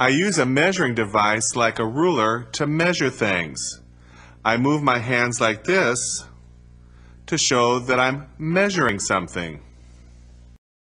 I use a measuring device like a ruler to measure things. I move my hands like this to show that I'm measuring something.